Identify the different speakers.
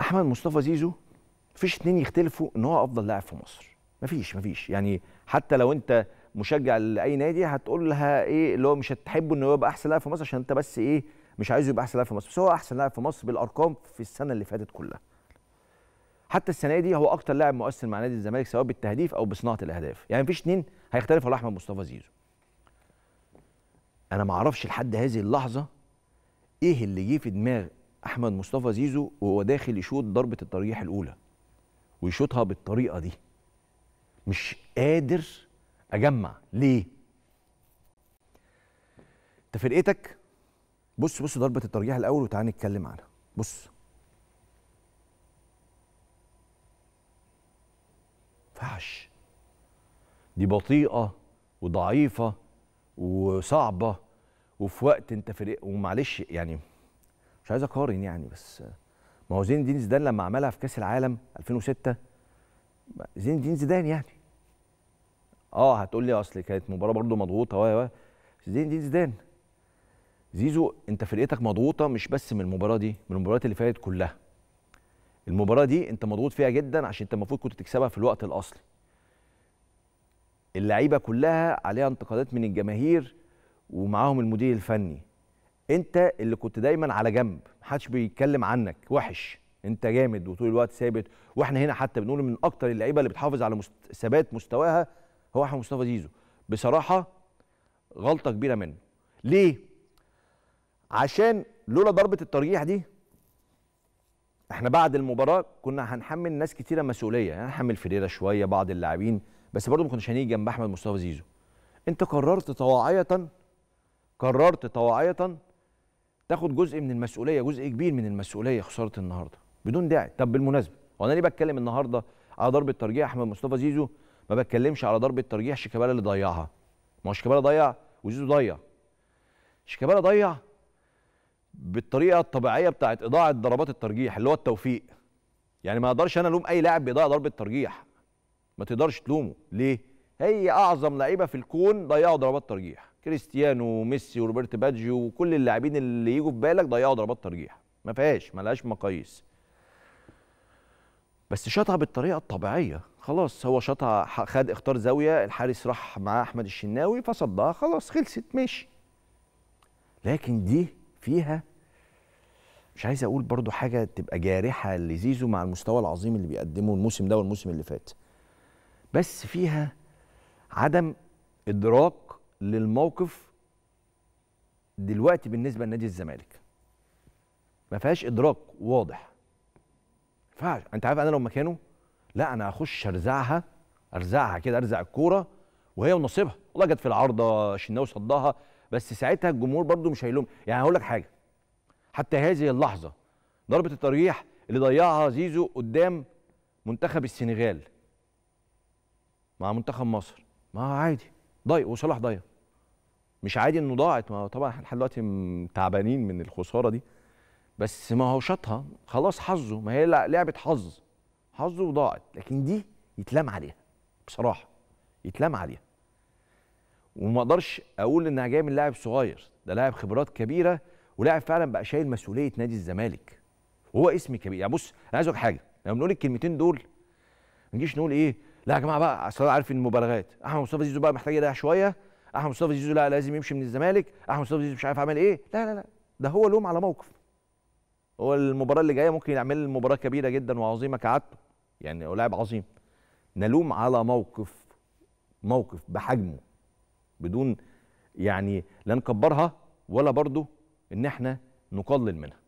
Speaker 1: احمد مصطفى زيزو مفيش اتنين يختلفوا ان هو افضل لاعب في مصر مفيش مفيش يعني حتى لو انت مشجع لاي نادي هتقول لها ايه اللي هو مش هتحبه ان هو يبقى احسن لاعب في مصر عشان انت بس ايه مش عايزه يبقى احسن لاعب في مصر بس هو احسن لاعب في مصر بالارقام في السنه اللي فاتت كلها حتى السنه دي هو اكتر لاعب مؤثر مع نادي الزمالك سواء بالتهديف او بصناعه الاهداف يعني مفيش اتنين هيختلفوا على احمد مصطفى زيزو انا ما اعرفش لحد هذه اللحظه ايه اللي جه في دماغ احمد مصطفى زيزو وهو داخل يشوط ضربه الترجيح الاولى ويشوطها بالطريقه دي مش قادر اجمع ليه انت فرقتك بص بص ضربه الترجيح الاول وتعالى نتكلم عنها بص ينفعش دي بطيئه وضعيفه وصعبه وفي وقت انت فرق ومعلش يعني مش عايز اقارن يعني بس ما هو زين الدين زيدان لما عملها في كاس العالم 2006 زين الدين زيدان يعني اه هتقول لي اصل كانت مباراه برضو مضغوطه و زين الدين زيدان زيزو انت فرقتك مضغوطه مش بس من المباراه دي من المباريات اللي فاتت كلها المباراه دي انت مضغوط فيها جدا عشان انت المفروض كنت تكسبها في الوقت الاصلي اللعيبه كلها عليها انتقادات من الجماهير ومعاهم المدير الفني انت اللي كنت دايما على جنب محدش بيتكلم عنك وحش انت جامد وطول الوقت ثابت واحنا هنا حتى بنقول من اكتر اللعيبه اللي بتحافظ على مست... ثبات مستواها هو احمد مصطفى زيزو بصراحه غلطه كبيره منه ليه عشان لولا ضربه الترجيح دي احنا بعد المباراه كنا هنحمل ناس كتيره مسؤوليه يعني هنحمل فريرة شويه بعض اللاعبين بس برضه ما كناش هنيجي جنب احمد مصطفى زيزو انت قررت طواعيه قررت طواعيه تاخد جزء من المسؤوليه جزء كبير من المسؤوليه خساره النهارده بدون داعي طب بالمناسبه هو انا ليه بتكلم النهارده على ضربه ترجيح احمد مصطفى زيزو ما بتكلمش على ضربه ترجيح شيكابالا اللي ضيعها ما هو شيكابالا ضيع وزيزو ضيع شيكابالا ضيع بالطريقه الطبيعيه بتاعه اضاعه ضربات الترجيح اللي هو التوفيق يعني ما اقدرش انا الوم اي لاعب بيضيع ضربه ترجيح ما تقدرش تلومه ليه هي اعظم لعيبه في الكون ضيعوا ضربات ترجيح كريستيانو وميسي وروبرت باجيو وكل اللاعبين اللي يجوا في بالك ضيعوا ضربات ترجيح ما فيهاش لهاش مقاييس بس شاطها بالطريقه الطبيعيه خلاص هو شاطها خد اختار زاويه الحارس راح مع احمد الشناوي فصدها خلاص خلصت ماشي لكن دي فيها مش عايز اقول برضو حاجه تبقى جارحه لزيزو مع المستوى العظيم اللي بيقدمه الموسم ده والموسم اللي فات بس فيها عدم ادراك للموقف دلوقتي بالنسبه لنادي الزمالك ما فيهاش ادراك واضح ما انت عارف انا لو مكانه لا انا هخش ارزعها ارزعها كده ارزع الكوره وهي ونصيبها والله جت في العارضه الشناوي صدها بس ساعتها الجمهور برده مش هيلوم يعني هقول لك حاجه حتى هذه اللحظه ضربه الترجيح اللي ضيعها زيزو قدام منتخب السنغال مع منتخب مصر ما عادي ضيق وصلاح ضيق مش عادي انه ضاعت ما هو طبعا احنا لحد دلوقتي تعبانين من الخساره دي بس ما هو شاطها خلاص حظه ما هي لعبه حظ حظه وضاعت لكن دي يتلام عليها بصراحه يتلام عليها وما اقدرش اقول انها جايه من لاعب صغير ده لاعب خبرات كبيره ولاعب فعلا بقى شايل مسؤوليه نادي الزمالك وهو اسم كبير يعني بص انا عايز اقول حاجه لما بنقول الكلمتين دول ما نجيش نقول ايه لا يا جماعه بقى اصل انا عارف المبالغات احمد مصطفى زيزو بقى محتاج يريح شويه احمد مصطفى زيزو لا لازم يمشي من الزمالك احمد مصطفى زيزو مش عارف عمل ايه لا لا لا ده هو لوم على موقف هو المباراه اللي جايه ممكن يعمل مباراه كبيره جدا وعظيمه كعادته يعني هو لاعب عظيم نلوم على موقف موقف بحجمه بدون يعني لا نكبرها ولا برضه ان احنا نقلل منها